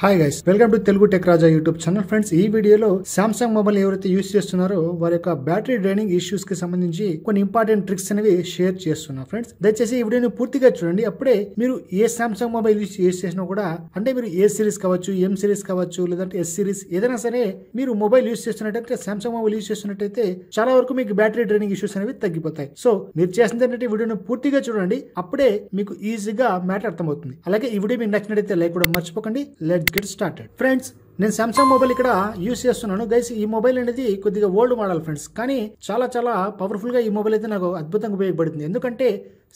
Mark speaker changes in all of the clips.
Speaker 1: hi guys welcome to Telugu tech Raja YouTube channel friends ఈ వీడియోలో Samsung mobile ఎవరైతే use చేస్తున్నారో వారి యొక్క బ్యాటరీ డ్రైనింగ్ ఇష్యూస్ కి సంబంధించి కొన్ని ఇంపార్టెంట్ ట్రిక్స్ అనేవి షేర్ చేస్తున్నా ఫ్రెండ్స్ దయచేసి ఈ వీడియోని పూర్తిగా చూడండి అప్పుడే మీరు ఏ సామ్సంగ్ మొబైల్ యూస్ చేసినా కూడా అంటే మీరు ఏ సిరీస్ కావచ్చు ఎం సిరీస్ కావచ్చు లేదంటే ఎస్ సిరీస్ ఏదైనా సరే మీరు మొబైల్ యూస్ చేస్తున్నట్టయితే సామ్సంగ్ మొబైల్ యూస్ చేస్తున్నట్టయితే చాలా వరకు మీకు బ్యాటరీ డ్రైనింగ్ ఇష్యూస్ అనేవి తగ్గిపోతాయి సో మీరు చేసిన ఏంటంటే వీడియోని పూర్తిగా చూడండి అప్పుడే మీకు ఈజీగా మ్యాటర్ అర్థమవుతుంది అలాగే ఈ వీడియో మీకు నచ్చినట్టయితే లైక్ కూడా మర్చిపోకండి like let's get started friends నేను శాంసంగ్ మొబైల్ ఇక్కడ యూస్ చేస్తున్నాను గైస్ ఈ మొబైల్ అనేది కొద్దిగా ఓల్డ్ మోడల్ ఫ్రెండ్స్ కానీ చాలా చాలా పవర్ఫుల్గా ఈ మొబైల్ అయితే నాకు అద్భుతంగా ఉపయోగపడుతుంది ఎందుకంటే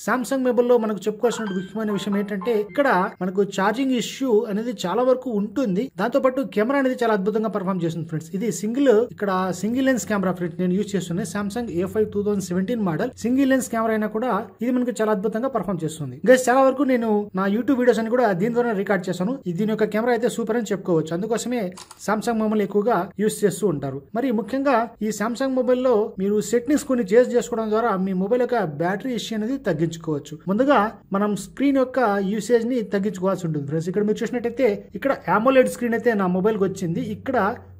Speaker 1: శాంసంగ్ మొబైల్లో మనకు చెప్పుకోవాల్సిన ముఖ్యమైన విషయం ఏంటంటే ఇక్కడ మనకు ఛార్జింగ్ ఇష్యూ అనేది చాలా వరకు ఉంటుంది దాంతో పాటు కెమెరా అనేది చాలా అద్భుతంగా పర్ఫామ్ చేస్తుంది ఫ్రెండ్స్ ఇది సింగిల్ ఇక్కడ సింగిల్ లెన్స్ కెమెరా ఫ్రెండ్స్ నేను యూస్ చేస్తున్నాను Samsung A five two thousand seventeen model single lens camera అయినా కూడా ఇది మనకు చాలా అద్భుతంగా పర్ఫామ్ చేస్తుంది గైస్ చాలా వరకు నేను నా యూట్యూబ్ వీడియోస్ అని కూడా దీని ద్వారా రికార్డ్ చేశాను దీని యొక్క కెమెరా అయితే సూపర్ అని చెప్పుకోవచ్చు అందుకోసం కోసమే సామ్సంగ్ మొబైల్ ఎక్కువగా యూస్ చేస్తూ ఉంటారు మరి ముఖ్యంగా ఈ సామ్సంగ్ మొబైల్ లో మీరు సెట్టింగ్స్ కొన్ని చేంజ్ చేసుకోవడం ద్వారా మీ మొబైల్ యొక్క బ్యాటరీ ఇష్యూ అనేది తగ్గించుకోవచ్చు ముందుగా మనం స్క్రీన్ యొక్క యూసేజ్ ని తగ్గించుకోవాల్సి ఉంటుంది ఫ్రెండ్స్ ఇక్కడ మీరు చూసినట్టయితే ఇక్కడ ఆమోలెడ్ స్క్రీన్ అయితే నా మొబైల్ కి వచ్చింది ఇక్కడ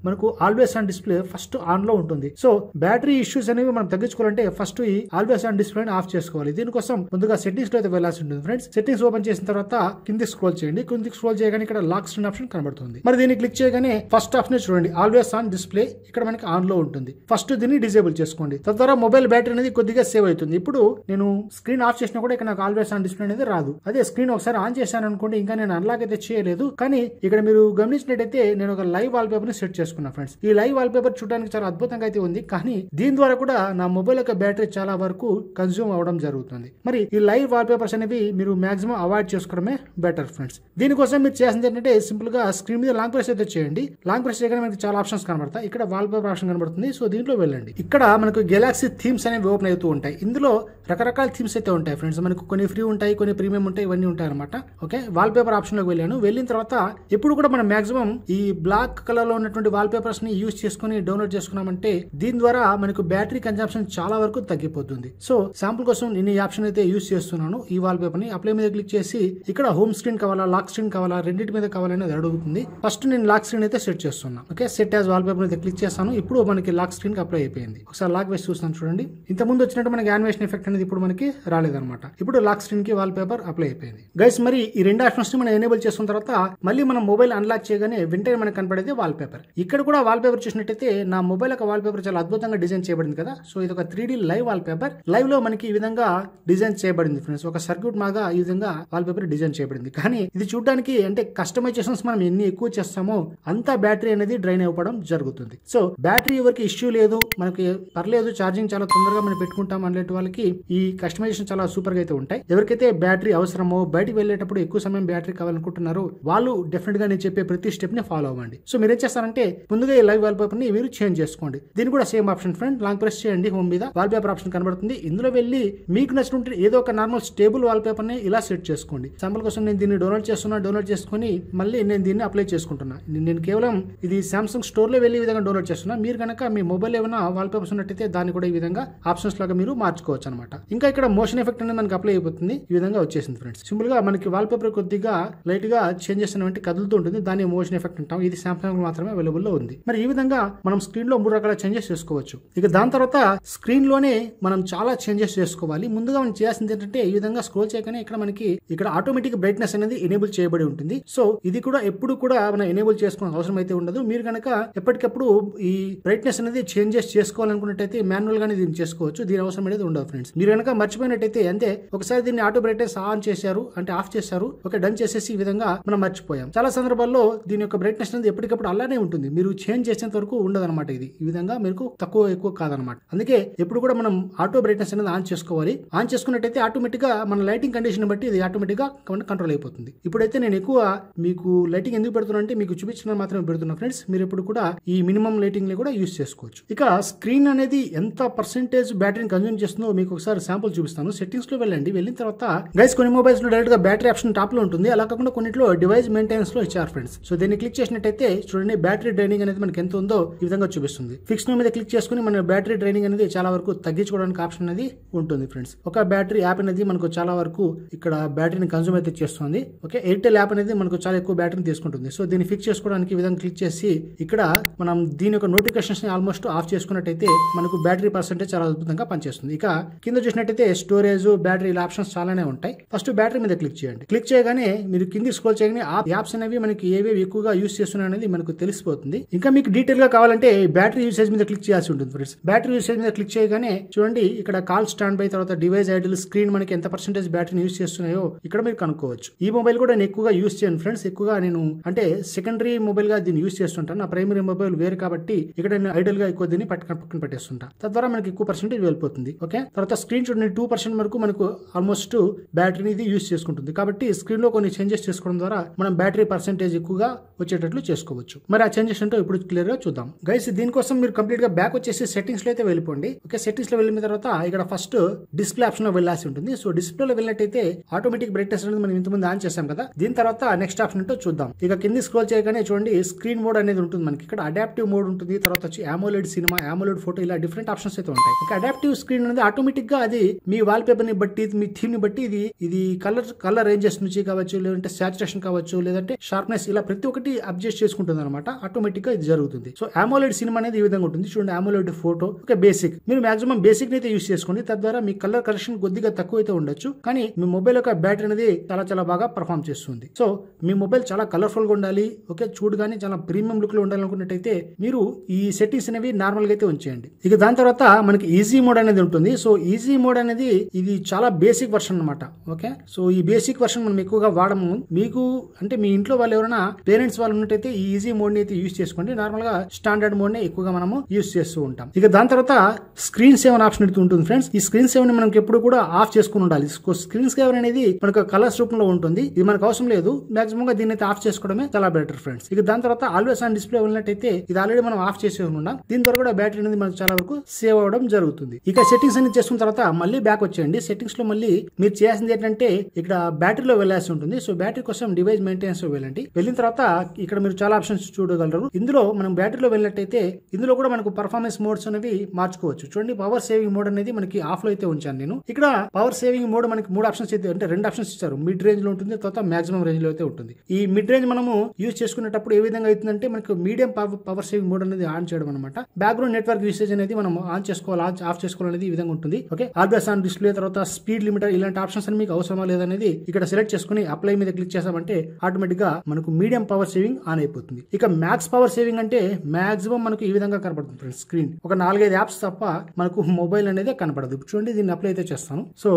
Speaker 1: మనకు always on display first on లో ఉంటుంది సో బ్యాటరీ ఇష్యూస్ అనేవి మనం తగ్గించుకోవాలంటే ఫస్ట్ ఈ ఆల్వేస్ ఆన్ డిస్ప్లే ఆఫ్ చేసుకోవాలి దీనికోసం ముందుగా సెట్టింగ్స్ లో అయితే వెళ్ళాల్సి ఉంటుంది ఫ్రెండ్స్ సెట్టింగ్స్ ఓపెన్ చేసిన తర్వాత కిందికి స్క్రోల్ చేయండి కిందికి స్క్రోల్ చేయగానే ఇక్కడ లాక్ స్క్రీన్ ఆప్షన్ కనబడుతుంది మరి దీన్ని క్లిక్ చేయగానే ఫస్ట్ నే చూడండి ఆల్వేస్ ఆన్ డిస్ప్లే ఇక్కడ మనకి ఆన్ లో ఉంటుంది ఫస్ట్ దీన్ని డిజేబుల్ చేసుకోండి తద్వారా మొబైల్ బ్యాటరీ అనేది కొద్దిగా సేవ్ అవుతుంది ఇప్పుడు నేను స్క్రీన్ ఆఫ్ చేసినా కూడా ఇక్కడ నాకు ఆల్వేస్ ఆన్ డిస్ప్లే అనేది రాదు అదే స్క్రీన్ ఒకసారి ఆన్ చేశాను అనుకోండి ఇంకా నేను అన్లాక్ అయితే చేయలేదు కానీ ఇక్కడ మీరు గమనించినట్టయితే నేను ఒక లైవ్ వాల్ పేపర్ ని సెట్ చేసుకున్నా ఫ్రెండ్స్ ఈ లైవ్ వాల్ పేపర్ చూడడానికి చాలా అద్భుతంగా అయితే ఉంది కానీ దీని ద్వారా కూడా నా మొబైల్ యొక్క బ్యాటరీ చాలా వరకు కన్జ్యూమ్ అవడం జరుగుతుంది మరి ఈ లైవ్ వాల్ పేపర్స్ అనేవి మీరు మాక్సిమం అవాయిడ్ చేసుకోవడమే బెటర్ ఫ్రెండ్స్ దీనికోసం మీరు చేసింది ఏంటంటే సింపుల్ గా స్క్రీన్ మీద లాంగ్ ప్రెస్ అయితే సెర్చ్ చేయండి లాంగ్ ప్రెస్ చేయగానే మనకి చాలా ఆప్షన్స్ కనబడతాయి ఇక్కడ వాల్ పేపర్ ఆప్షన్ కనబడుతుంది సో దీంట్లో వెళ్ళండి ఇక్కడ మనకు గెలాక్సీ థీమ్స్ అనేవి ఓపెన్ అవుతూ ఉంటాయి ఇందులో రకరకాల థీమ్స్ అయితే ఉంటాయి ఫ్రెండ్స్ మనకు కొన్ని ఫ్రీ ఉంటాయి కొన్ని ప్రీమియం ఉంటాయి ఇవన్నీ ఉంటాయి అనమాట ఓకే వాల్ పేపర్ ఆప్షన్ లో వెళ్ళాను వెళ్ళిన తర్వాత ఎప్పుడు కూడా మనం మాక్సిమం ఈ బ్లాక్ కలర్ లో ఉన్నటువంటి వాల్ పేపర్స్ ని యూస్ చేసుకుని డౌన్లోడ్ చేసుకున్నామంటే దీని ద్వారా మనకు బ్యాటరీ కన్సంప్షన్ చాలా వరకు తగ్గిపోతుంది సో శాంపుల్ కోసం నేను ఈ ఆప్షన్ అయితే యూస్ చేస్తున్నాను ఈ వాల్ పేపర్ ని అప్లై మీద క్లిక్ చేసి ఇక్కడ హోమ్ స్క్రీన్ కావాలా లాక్ స్క్రీన్ కావాలా రెండింటి మీద కావాలనేది అడుగుతుంది ఫస్ట్ నేను లాక్ స్క్రీన్ అయితే సెట్ చేస్తున్నాను ఓకే సెట్ యాజ్ వాల్పేపర్ అయితే క్లిక్ చేస్తాను ఇప్పుడు మనకి లాక్ కి అప్లై అయిపోయింది ఒకసారి లాక్ వేసి చూస్తాను చూడండి ఇంత ముందు వచ్చినట్టు మనకి యానిమేషన్ ఎఫెక్ట్ అనేది ఇప్పుడు మనకి రాలేదన్నమాట ఇప్పుడు lock screen wall wallpaper apply అయిపోయింది గైస్ మరి ఈ రెండు ని మనం ఎనేబుల్ చేసిన తర్వాత మళ్ళీ మనం మొబైల్ అన్లాక్ చేయగానే వెంటనే మనకు కనపడేది వాల్పేపర్ ఇక్కడ కూడా వాల్పేపర్ చూసినట్టయితే నా మొబైల్ యొక్క వాల్పేపర్ చాలా అద్భుతంగా డిజైన్ చేయబడింది కదా సో ఇది ఒక three D live wallpaper live లో మనకి ఈ విధంగా డిజైన్ చేయబడింది ఫ్రెండ్స్ ఒక సర్క్యూట్ మాగా ఈ విధంగా వాల్పేపర్ డిజైన్ చేయబడింది కానీ ఇది చూడడానికి అంటే కస్టమైజేషన్స్ మనం ఎన్ని ఎక్కువ చేస్తామో అంత బ్యాటరీ అనేది డ్రైన్ అవ్వడం జరుగుతుంది సో బ్యాటరీ ఎవరికి ఇష్యూ లేదు మనకి పర్లేదు ఛార్జింగ్ చాలా తొందరగా మనం పెట్టుకుంటాం అనేటి వాళ్ళకి ఈ కస్టమైజేషన్ చాలా సూపర్ గా అయితే ఉంటాయి ఎవరికైతే బ్యాటరీ అవసరమో బయటకు వెళ్ళేటప్పుడు ఎక్కువ సమయం బ్యాటరీ కావాలనుకుంటున్నారో వాళ్ళు డెఫినెట్ గా నేను చెప్పే ప్రతి స్టెప్ ని ఫాలో అవ్వండి సో మీరు ఏం చేస్తారంటే ముందుగా ఈ లైవ్ వాల్ పేపర్ ని మీరు చేంజ్ చేసుకోండి దీని కూడా same option friend long press చేయండి హోమ్ మీద వాల్ పేపర్ ఆప్షన్ కనబడుతుంది ఇందులో వెళ్ళి మీకు నచ్చినట్టు ఏదో ఒక నార్మల్ స్టేబుల్ వాల్ పేపర్ ని ఇలా సెట్ చేసుకోండి సాంపుల్ కోసం నేను దీన్ని డౌన్లోడ్ చేస్తున్నా డౌన్లోడ్ చేసుకుని మళ్ళీ నేను దీన్ని అప్లై చేసుకుంటున్నా నేను కేవలం ఇది సామ్సంగ్ స్టోర్ లో వెళ్ళి విధంగా డౌన్లోడ్ చేస్తున్నా మీరు కనుక మీ మొబైల్ ఏమైనా వాల్పేపర్స్ ఉన్నట్టయితే దాన్ని కూడా ఈ విధంగా ఆప్షన్స్ లాగా మీరు మార్చుకోవచ్చు అనమాట ఇంకా ఇక్కడ మోషన్ ఎఫెక్ట్ అనేది మనకి అప్లై అయిపోతుంది ఈ విధంగా వచ్చేసింది ఫ్రెండ్స్ సింపుల్ గా మనకి వాల్పేపర్ కొద్దిగా లైట్ గా చేంజ్ చేసినటువంటి కదులుతూ ఉంటుంది దాన్ని మోషన్ ఎఫెక్ట్ అంటాం ఇది సామ్సంగ్ మాత్రమే అవైలబుల్ లో ఉంది మరి ఈ విధంగా మనం స్క్రీన్ లో మూడు రకాల చేంజెస్ చేసుకోవచ్చు ఇక దాని తర్వాత స్క్రీన్ లోనే మనం చాలా చేంజెస్ చేసుకోవాలి ముందుగా మనం చేయాల్సింది ఏంటంటే ఈ విధంగా స్క్రోల్ చేయగానే ఇక్కడ మనకి ఇక్కడ ఆటోమేటిక్ బ్రైట్నెస్ అనేది ఎనేబుల్ చేయబడి ఉంటుంది సో ఇది కూడా ఎప్పుడు కూడా మనం ఎనేబుల్ చేసుకోవాల్సిన అవసరం అయితే ఉండదు మీరు కనుక ఎప్పటికప్పుడు ఈ బ్రైట్నెస్ అనేది చేంజెస్ చేసుకోవాలనుకున్నట్టయితే మాన్యువల్ గానే దీన్ని చేసుకోవచ్చు దీని అవసరం అనేది ఉండదు ఫ్రెండ్స్ మీరు కనుక మర్చిపోయినట్టయితే అంతే ఒకసారి దీన్ని ఆటో బ్రైట్నెస్ ఆన్ చేశారు అంటే ఆఫ్ చేశారు ఓకే డన్ చేసేసి ఈ విధంగా మనం మర్చిపోయాం చాలా సందర్భాల్లో దీని యొక్క బ్రైట్నెస్ అనేది ఎప్పటికప్పుడు అలానే ఉంటుంది మీరు చేంజ్ చేసేంత వరకు అనమాట ఇది ఈ విధంగా మీకు తక్కువ ఎక్కువ కాదనమాట అందుకే ఎప్పుడు కూడా మనం ఆటో బ్రైట్నెస్ అనేది ఆన్ చేసుకోవాలి ఆన్ చేసుకున్నట్టయితే ఆటోమేటిక్గా మన లైటింగ్ కండిషన్ బట్టి ఇది ఆటోమేటిక్ గా కంట్రోల్ అయిపోతుంది ఇప్పుడైతే నేను ఎక్కువ మీకు లైటింగ్ ఎందుకు పెడుతున్నా అంటే మీకు చూపించడానికి మాత్రమే పెడుతున్నా ఫ్రెండ్స్ మీరు ఎప్పుడు కూడా ఈ మినిమం లైటింగ్ కూడా యూస్ చేసుకోవచ్చు ఇక స్క్రీన్ అనేది ఎంత పర్సెంటేజ్ బ్యాటరీని కన్జ్యూమ్ చేస్తుందో మీకు ఒకసారి శాంపుల్ చూపిస్తాను లో వెళ్ళండి వెళ్ళిన తర్వాత గైస్ కొన్ని మొబైల్స్ డైరెక్ట్ గా బ్యాటరీ ఆప్షన్ టాప్ లో ఉంటుంది అలా కాకుండా కొన్నిట్లో డివైస్ లో ఇచ్చారు ఫ్రెండ్స్ సో దీన్ని క్లిక్ చేసినట్టయితే చూడండి బ్యాటరీ డ్రైనింగ్ అనేది మనకి ఎంత ఉందో ఈ విధంగా చూపిస్తుంది ఫిక్స్ మీద క్లిక్ చేసుకుని మన బ్యాటరీ డ్రైనింగ్ అనేది చాలా వరకు తగ్గించుకోవడానికి ఆప్షన్ అనేది ఉంటుంది ఫ్రెండ్స్ ఒక బ్యాటరీ యాప్ అనేది మనకు చాలా వరకు ఇక్కడ బ్యాటరీని కన్జ్యూమ్ అయితే చేస్తుంది ఓకే ఎయిర్టెల్ యాప్ అనేది మనకు చాలా ఎక్కువ బ్యాటరీని తీసుకుంటుంది సో దీన్ని ఫిక్స్ చేసుకోవడానికి విధంగా క్లిక్ చేసి ఇక్కడ మనం దీని యొక్క నోటిఫికేషన్స్ ఆల్మోస్ట్ ఆఫ్ చేసుకున్నట్టయితే మనకు బ్యాటరీ పర్సెంటేజ్ చాలా అద్భుతంగా పనిచేస్తుంది ఇక కింద చూసినట్టయితే స్టోరేజ్ బ్యాటరీ ఇలా ఆప్షన్స్ చాలానే ఉంటాయి ఫస్ట్ బ్యాటరీ మీద క్లిక్ చేయండి క్లిక్ చేయగానే మీరు కింద స్క్రోల్ చేయగానే ఆ యాప్స్ అనేవి మనకి ఏవేవి ఎక్కువగా యూస్ చేస్తున్నాయి అనేది మనకు తెలిసిపోతుంది ఇంకా మీకు డీటెయిల్ గా కావాలంటే బ్యాటరీ యూసేజ్ మీద క్లిక్ చేయాల్సి ఉంటుంది ఫ్రెండ్స్ బ్యాటరీ యూసేజ్ మీద క్లిక్ చేయగానే చూడండి ఇక్కడ కాల్ స్టాండ్ బై తర్వాత డివైస్ ఐడిల్ స్క్రీన్ మనకి ఎంత పర్సెంటేజ్ బ్యాటరీని యూస్ చేస్తున్నాయో ఇక్కడ మీరు కనుక్కోవచ్చు ఈ మొబైల్ కూడా నేను ఎక్కువగా యూస్ చేయను ఫ్రెండ్స్ ఎక్కువగా నేను అంటే సెకండరీ మొబైల్ గా దీన్ని యూస్ చేస్తుంటాను నా ప్రైమరీ మొబైల్ వేరు కాబట్టి ఇక్కడ నేను గా ఎక్కువ దీన్ని పట్టుకొని పక్కన పెట్టేస్తుంటా తద్వారా మనకి ఎక్కువ పర్సెంటేజ్ వెళ్ళిపోతుంది ఓకే తర్వాత స్క్రీన్ చూడండి టూ పర్సెంట్ వరకు మనకు ఆల్మోస్ట్ బ్యాటరీ ఇది యూస్ చేసుకుంటుంది కాబట్టి స్క్రీన్ లో కొన్ని చేంజెస్ చేసుకోవడం ద్వారా మనం బ్యాటరీ పర్సెంటేజ్ ఎక్కువగా వచ్చేటట్లు చేసుకోవచ్చు మరి ఆ చేంజెస్ అంటే ఇప్పుడు గా చూద్దాం గైస్ దీనికోసం మీరు కంప్లీట్గా బ్యాక్ వచ్చేసి సెట్టింగ్స్ లో అయితే వెళ్ళిపోండి ఓకే సెట్టింగ్స్ లో వెళ్ళిన తర్వాత ఇక్కడ ఫస్ట్ డిస్ప్లే ఆప్షన్ లో వెళ్ళాల్సి ఉంటుంది సో డిస్ప్లే లో వెళ్ళినట్టయితే ఆటోమేటిక్ బ్రైట్నెస్ అనేది మనం ఇంతకుముందు ఆన్ చేసాం కదా దీని తర్వాత నెక్స్ట్ ఆప్షన్ అంటే చూద్దాం ఇక కింది స్క్రోల్ చేయగానే పక్కనే చూడండి స్క్రీన్ మోడ్ అనేది ఉంటుంది మనకి ఇక్కడ అడాప్టివ్ మోడ్ ఉంటుంది తర్వాత వచ్చి యామోలెడ్ సినిమా యామోలెడ్ ఫోటో ఇలా డిఫరెంట్ ఆప్షన్స్ అయితే ఉంటాయి ఇంకా అడాప్టివ్ స్క్రీన్ అనేది ఆటోమేటిక్ గా అది మీ వాల్ పేపర్ ని బట్టి మీ థీమ్ ని బట్టి ఇది ఇది కలర్ కలర్ రేంజెస్ నుంచి కావచ్చు లేదంటే సాచురేషన్ కావచ్చు లేదంటే షార్ప్నెస్ ఇలా ప్రతి ఒక్కటి అడ్జస్ట్ చేసుకుంటుంది అనమాట ఆటోమేటిక్ గా ఇది జరుగుతుంది సో యామోలెడ్ సినిమా అనేది ఈ విధంగా ఉంటుంది చూడండి యామోలెడ్ ఫోటో ఒక బేసిక్ మీరు మాక్సిమం బేసిక్ అయితే యూస్ చేసుకోండి తద్వారా మీ కలర్ కలెక్షన్ కొద్దిగా తక్కువ అయితే ఉండొచ్చు కానీ మీ మొబైల్ యొక్క బ్యాటరీ అనేది చాలా చాలా బాగా పర్ఫామ్ చేస్తుంది సో మీ మొబైల్ చాలా కలర్ఫుల్ గా ఉండాలి ఓకే కనుక చూడగానే చాలా ప్రీమియం లుక్ లో ఉండాలనుకున్నట్టయితే మీరు ఈ సెట్టింగ్స్ అనేవి నార్మల్ గా అయితే ఉంచేయండి ఇక దాని తర్వాత మనకి ఈజీ మోడ్ అనేది ఉంటుంది సో ఈజీ మోడ్ అనేది ఇది చాలా బేసిక్ వర్షన్ అనమాట ఓకే సో ఈ బేసిక్ వర్షన్ మనం ఎక్కువగా వాడము మీకు అంటే మీ ఇంట్లో వాళ్ళు ఎవరైనా పేరెంట్స్ వాళ్ళు ఉన్నట్టయితే ఈ ఈజీ మోడ్ని అయితే యూస్ చేసుకోండి నార్మల్గా స్టాండర్డ్ మోడ్ నే ఎక్కువగా మనము యూస్ చేస్తూ ఉంటాం ఇక దాని తర్వాత స్క్రీన్ సేవన్ ఆప్షన్ అయితే ఉంటుంది ఫ్రెండ్స్ ఈ స్క్రీన్ సేవన్ మనకి ఎప్పుడు కూడా ఆఫ్ చేసుకుని ఉండాలి స్క్రీన్ సేవన్ అనేది మనకు కలర్స్ రూపంలో ఉంటుంది ఇది మనకు అవసరం లేదు గా దీన్ని అయితే ఆఫ్ చేసుకోవడమే చాలా బెటర్ ఫ్రెండ్స్ ఫ్రెండ్స్ ఇక దాని తర్వాత ఆల్వేస్ ఆన్ డిస్ప్లే ఉన్నట్టయితే ఇది ఆల్రెడీ మనం ఆఫ్ చేసి ఉన్నాం దీని ద్వారా కూడా బ్యాటరీ అనేది మనకు చాలా వరకు సేవ్ అవ్వడం జరుగుతుంది ఇక సెట్టింగ్స్ అనేది చేసుకున్న తర్వాత మళ్ళీ బ్యాక్ వచ్చేయండి సెట్టింగ్స్ లో మళ్ళీ మీరు చేసింది ఏంటంటే ఇక్కడ బ్యాటరీలో వెళ్ళాల్సి ఉంటుంది సో బ్యాటరీ కోసం డివైస్ మెయింటెనెన్స్ వెళ్ళండి వెళ్ళిన తర్వాత ఇక్కడ మీరు చాలా ఆప్షన్స్ చూడగలరు ఇందులో మనం బ్యాటరీలో వెళ్ళినట్టయితే ఇందులో కూడా మనకు పర్ఫార్మెన్స్ మోడ్స్ అనేవి మార్చుకోవచ్చు చూడండి పవర్ సేవింగ్ మోడ్ అనేది మనకి ఆఫ్ లో అయితే ఉంచాను నేను ఇక్కడ పవర్ సేవింగ్ మోడ్ మనకి మూడు ఆప్షన్స్ అయితే అంటే రెండు ఆప్షన్స్ ఇచ్చారు మిడ్ రేంజ్ లో ఉంటుంది తర్వాత మాక్సిమం రేంజ్ లో అయితే ఉంటుంది ఈ మిడ్ రేంజ్ మనము యూజ్ చేసుకున్న చేసుకునేటప్పుడు ఏ విధంగా అవుతుందంటే మనకు మీడియం పవర్ సేవింగ్ మోడ్ అనేది ఆన్ చేయడం అనమాట బ్యాక్గ్రౌండ్ నెట్వర్క్ యూసేజ్ అనేది మనం ఆన్ చేసుకోవాలి ఆఫ్ చేసుకోవాలి అనేది ఈ విధంగా ఉంటుంది ఓకే ఆర్గస్ ఆన్ డిస్ప్లే తర్వాత స్పీడ్ లిమిటర్ ఇలాంటి ఆప్షన్స్ అని మీకు అవసరమా లేదనేది ఇక్కడ సెలెక్ట్ చేసుకుని అప్లై మీద క్లిక్ చేసామంటే ఆటోమేటిక్ గా మనకు మీడియం పవర్ సేవింగ్ ఆన్ అయిపోతుంది ఇక మ్యాక్స్ పవర్ సేవింగ్ అంటే మాక్సిమం మనకు ఈ విధంగా కనబడుతుంది ఫ్రెండ్స్ స్క్రీన్ ఒక నాలుగైదు యాప్స్ తప్ప మనకు మొబైల్ అనేది కనపడదు చూడండి దీన్ని అప్లై అయితే చేస్తాను సో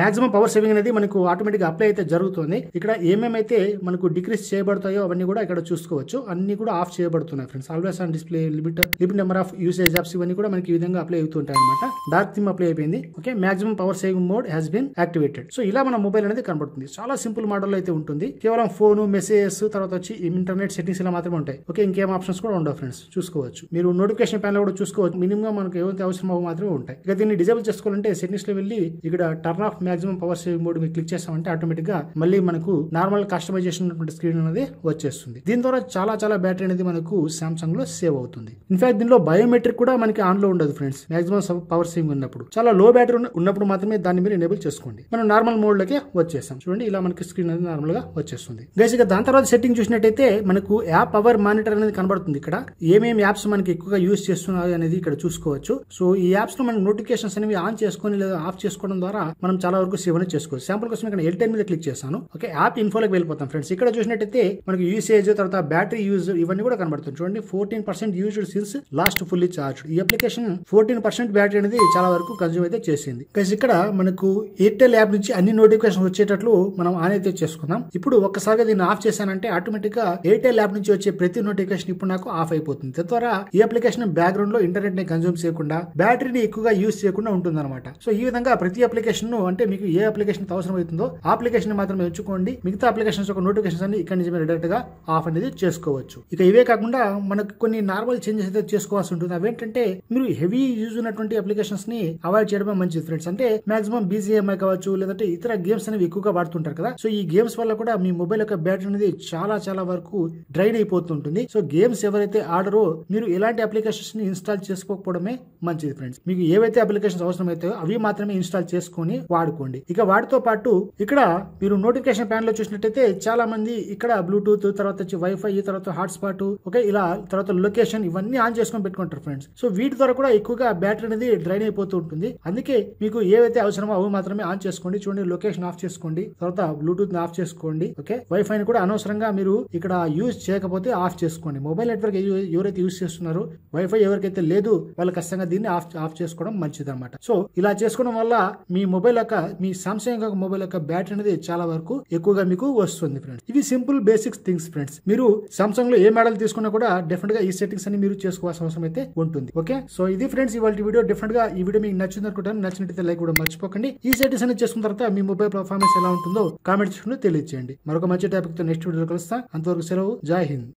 Speaker 1: మాక్సిమం పవర్ సేవింగ్ అనేది మనకు ఆటోమేటిక్ అప్లై అయితే జరుగుతుంది ఇక్కడ ఏమేమైతే మనకు డిక్రీస్ చేయబడతాయో అవన్నీ కూడా ఇక్కడ చూసుకోవచ్చు అన్ని కూడా ఆఫ్ చేయబడుతున్నాయి friends always on display limit limit number of usage apps ఇవన్నీ కూడా మనకి విధంగా అప్లై అవుతుంటాయి అనమాట డార్క్ థిమ్ అప్లై అయిపోయింది okay maximum power saving mode has been activated so ఇలా మన మొబైల్ అనేది కనబడుతుంది చాలా సింపుల్ మోడల్ అయితే ఉంటుంది కేవలం ఫోన్ మెసేజెస్ తర్వాత వచ్చి ఇంటర్నెట్ సెట్టింగ్స్ ఇలా మాత్రమే ఉంటాయి ఓకే ఇంకేం ఆప్షన్స్ కూడా ఉండవు ఫ్రెండ్స్ చూసుకోవచ్చు మీరు నోటిఫికేషన్ ప్యానల్ కూడా చూసుకోవచ్చు మినిమం మనకు ఏవైతే అవసరమో మాత్రమే ఉంటాయి ఇక దీన్ని డిజేబుల్ చేసుకోవాలంటే సెట్టింగ్స్ లో వెళ్ళి ఇక్కడ turn off maximum power saving mode మీరు క్లిక్ చేస్తామంటే ఆటోమేటిక్ గా మళ్ళీ మనకు నార్మల్ కస్టమైజేషన్ స్క్రీన్ అనేది వచ్చేస్తుంది దీని ద్వారా చాలా చాలా బ్యాటరీ అనేది మనకు సామ్సంగ్ లో సేవ్ అవుతుంది ఇన్ఫాక్ట్ దీనిలో బయోమెట్రిక్ కూడా మనకి ఆన్ లో ఉండదు ఫ్రెండ్స్ మాక్సిమం పవర్ సేవింగ్ ఉన్నప్పుడు చాలా లో బ్యాటరీ ఉన్నప్పుడు మాత్రమే దాన్ని మీరు ఎనేబుల్ చేసుకోండి మనం నార్మల్ మోడ్ లోకే వచ్చేసాం చూడండి ఇలా మనకి స్క్రీన్ అనేది నార్మల్ గా వచ్చేస్తుంది బేసిక్ దాని తర్వాత సెట్టింగ్ చూసినట్టయితే మనకు యాప్ పవర్ మానిటర్ అనేది కనబడుతుంది ఇక్కడ ఏమేమి యాప్స్ మనకి ఎక్కువగా యూస్ చేస్తున్నారు అనేది ఇక్కడ చూసుకోవచ్చు సో ఈ యాప్స్ లో మనం నోటిఫికేషన్స్ అనేవి ఆన్ చేసుకొని లేదా ఆఫ్ చేసుకోవడం ద్వారా మనం చాలా వరకు సేవ్ అనేది చేసుకోవచ్చు శాంపుల్ కోసం ఇక్కడ ఎయిర్టెల్ మీద క్లిక్ చేశాను ఓకే యాప్ ఇన్ఫోలోకి వెళ్ళిపోతాం ఫ్రెండ్స్ ఇక్కడ చూసినట్టయితే మనకి యూసేజ్ తర్వాత బ్యాటరీ యూజ్ ఇవన్నీ కూడా కనబడుతుంది చూడండి fourteen percent use since last fully charge ఈ అప్లికేషన్ ఫోర్టీన్ పర్సెంట్ బ్యాటరీ అనేది చాలా వరకు కన్జ్యూమ్ అయితే చేసింది ఇక్కడ మనకు ఎయిర్టెల్ యాప్ నుంచి అన్ని నోటిఫికేషన్ వచ్చేటట్లు మనం ఆన్ అయితే చేసుకుందాం ఇప్పుడు ఒక్కసారిగా దీన్ని ఆఫ్ చేశానంటే ఆటోమేటిక్ గా ఎయిర్టెల్ యాప్ నుంచి వచ్చే ప్రతి నోటిఫికేషన్ ఇప్పుడు నాకు ఆఫ్ అయిపోతుంది తద్వారా ఈ అప్లికేషన్ బ్యాక్గ్రౌండ్ లో ఇంటర్నెట్ ని కన్జ్యూమ్ చేయకుండా బ్యాటరీని ఎక్కువగా యూజ్ చేయకుండా ఉంటుంది అనమాట సో ఈ విధంగా ప్రతి అప్లికేషన్ ను అంటే మీకు ఏ అప్లికేషన్ అవసరం అవుతుందో అప్లికేషన్ మాత్రమే ఎంచుకోండి మిగతా అప్లికేషన్స్ ఒక నోటిఫికేషన్స్ అన్ని ఇక్కడ నుంచి డైరెక్ట్ గా ఆఫ్ అనేది చేసుకోవచ్చు ఇక ఇవే కాకుండా మనకు కొన్ని నార్మల్ చేంజెస్ అయితే చేసుకోవాల్సి ఉంటుంది అవేంటంటే మీరు హెవీ యూజ్ ఉన్నటువంటి అప్లికేషన్స్ ని అవాయిడ్ చేయడమే మంచిది ఫ్రెండ్స్ అంటే మాక్సిమం బీజీఎంఐ కావచ్చు లేదంటే ఇతర గేమ్స్ అనేవి ఎక్కువగా వాడుతుంటారు కదా సో ఈ గేమ్స్ వల్ల కూడా మీ మొబైల్ యొక్క బ్యాటరీ అనేది చాలా చాలా వరకు డ్రైన్ అయిపోతుంటుంది సో గేమ్స్ ఎవరైతే ఆడరో మీరు ఎలాంటి అప్లికేషన్స్ ని ఇన్స్టాల్ చేసుకోకపోవడమే మంచిది ఫ్రెండ్స్ మీకు ఏవైతే అప్లికేషన్స్ అవసరం అయితే అవి మాత్రమే ఇన్స్టాల్ చేసుకుని వాడుకోండి ఇక వాటితో పాటు ఇక్కడ మీరు నోటిఫికేషన్ ప్యాన్ లో చూసినట్టయితే చాలా మంది ఇక్కడ బ్లూటూత్ తర్వాత వచ్చి వైఫై ఈ తర్వాత హాట్స్పాట్ ఓకే ఇలా తర్వాత లొకేషన్ ఇవన్నీ ఆన్ చేసుకొని పెట్టుకుంటారు ఫ్రెండ్స్ సో వీటి ద్వారా కూడా ఎక్కువగా బ్యాటరీ అనేది డ్రైన్ అయిపోతూ ఉంటుంది అందుకే మీకు ఏవైతే అవసరమో అవి మాత్రమే ఆన్ చేసుకోండి చూడండి లొకేషన్ ఆఫ్ చేసుకోండి తర్వాత బ్లూటూత్ ఆఫ్ చేసుకోండి ఓకే వైఫై కూడా అనవసరంగా మీరు ఇక్కడ యూజ్ చేయకపోతే ఆఫ్ చేసుకోండి మొబైల్ నెట్వర్క్ ఎవరైతే యూజ్ చేస్తున్నారో వైఫై ఎవరికైతే లేదు వాళ్ళు ఖచ్చితంగా దీన్ని ఆఫ్ ఆఫ్ చేసుకోవడం మంచిది అనమాట సో ఇలా చేసుకోవడం వల్ల మీ మొబైల్ యొక్క మీ సామ్సంగ్ యొక్క మొబైల్ యొక్క బ్యాటరీ అనేది చాలా వరకు ఎక్కువగా మీకు వస్తుంది ఫ్రెండ్స్ ఇవి సింపుల్ బేసిక్ థింగ్స్ ఫ్రెండ్స్ మీరు సామ్సంగ్ లో ఏ మోడల్ తీసుకున్నా కూడా డెఫినెట్ గా ఈ సెట్టింగ్స్ అన్ని మీరు చేసుకోవాల్సిన అవసరం అయితే ఉంటుంది ఓకే సో ఇది ఫ్రెండ్స్ ఇవాళ వీడియో డిఫరెంట్ గా ఈ వీడియో మీకు నచ్చింది అనుకుంటాను నచ్చినట్లయితే లైక్ కూడా మర్చిపోకండి ఈ సెట్టింగ్స్ అన్ని చేసుకున్న తర్వాత మీ మొబైల్ పర్ఫార్మెన్స్ ఎలా ఉంటుందో కామెంట్ తెలియచేయండి తెలియజేయండి మరొక మంచి టాపిక్ తో నెక్స్ట్ వీడియో కలుస్తా అంతవరకు సెలవు జై హింద్